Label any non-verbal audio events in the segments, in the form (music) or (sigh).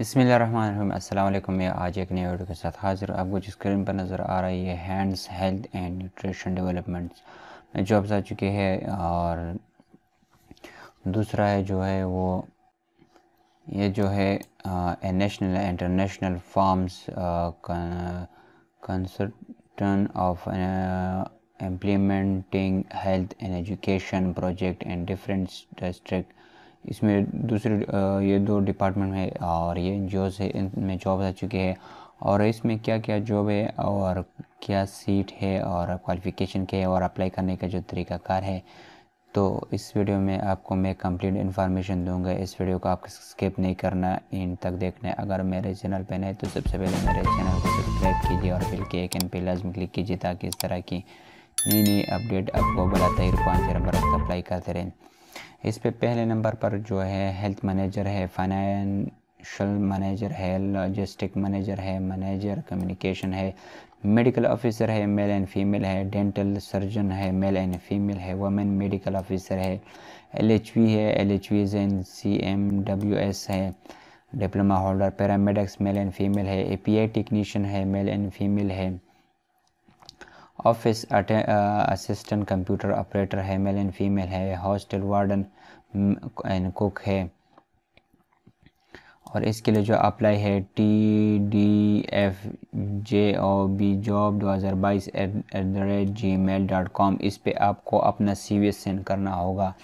अस्सलाम वालेकुम मैं आज एक नए वीडियो के साथ हाजिर आपको जो स्क्रीन पर नज़र आ रही है HANDS health and nutrition developments jobs आ चुके हैं और दूसरा है जो है वो ये जो है national international firms consultant of implementing health and education project and different district इसमें दूसरे ये दो डिपार्टमेंट में और ये एन है इनमें जॉब आ चुके हैं और इसमें क्या क्या जॉब है और क्या सीट है और क्वालिफ़िकेशन क्या है और अप्लाई करने का जो तरीकाकार है तो इस वीडियो में आपको मैं कंप्लीट इन्फॉर्मेशन दूंगा इस वीडियो को आप स्किप नहीं करना इन तक देखना अगर मेरे चैनल पर नए तो सबसे पहले मेरे चैनल को सब्सक्राइब कीजिए और फिर के एक एन पे लाजम क्लिक कीजिए ताकि इस तरह की नई नई अपडेट आपको बताते ही पाँच अप्लाई करते रहें इस पे पहले नंबर पर जो है हेल्थ मैनेजर है फाइनेंशल मैनेजर है लॉजिस्टिक मैनेजर है मैनेजर कम्युनिकेशन है मेडिकल ऑफिसर है मेल एंड फीमेल है डेंटल सर्जन है मेल एंड फीमेल है वमेन मेडिकल ऑफिसर है एल एच वी है L H V and C M W S है diploma holder paramedics male and female है E P I technician है male and female है office assistant computer operator है male and female है hostel warden and cook है और इसके लिए जो अप्लाई है T D F J O B job दो हज़ार बाईस at at the rate gmail dot com इस पर आपको अपना सी वी सेंड करना होगा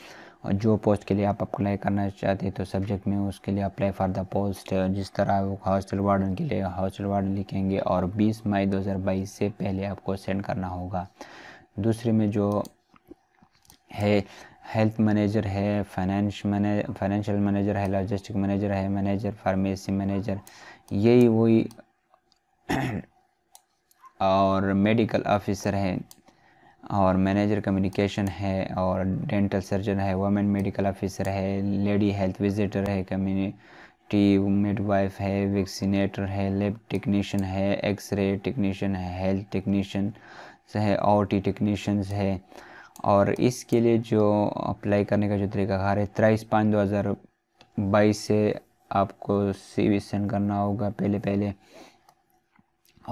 और जो पोस्ट के लिए आप अप्लाई करना चाहते हैं तो सब्जेक्ट में उसके लिए अप्लाई फॉर द पोस्ट जिस तरह वो हॉस्टल वार्डन के लिए हॉस्टल वार्डन लिखेंगे और 20 मई 2022 से पहले आपको सेंड करना होगा दूसरे में जो है हेल्थ मैनेजर है फाइनेंश मैनेज फाइनेंशियल मैनेजर है लॉजिस्टिक मैनेजर है मैनेजर फार्मेसी मैनेजर यही वही (clears throat) और मेडिकल ऑफिसर हैं और मैनेजर कम्युनिकेशन है और डेंटल सर्जन है वमेन मेडिकल ऑफिसर है लेडी हेल्थ विजिटर है कम्युनिटी मिडवाइफ है वैक्सीनेटर है लेब टेक्नीशियन है एक्सरे टेक्नीशियन है हेल्थ टेक्नीशियन है और टी टेक्नीशियंस है और इसके लिए जो अप्लाई करने का जो तरीकाकार है तेईस पाँच दो हज़ार बाईस से आपको सी सेंड करना होगा पहले पहले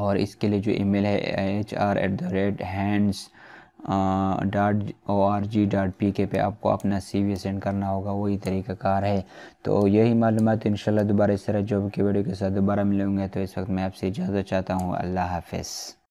और इसके लिए जो ईमेल है H R at the rate HANDS dot O R G dot P K पे आपको अपना सी वी सेंड करना होगा वही तरीक़ाकार है तो यही मालूम तो इन दोबारा इस तरह जॉब की वीडियो के साथ दोबारा मिलेंगे तो इस वक्त मैं आपसे इजाज़त चाहता हूँ अल्लाह हाफिज़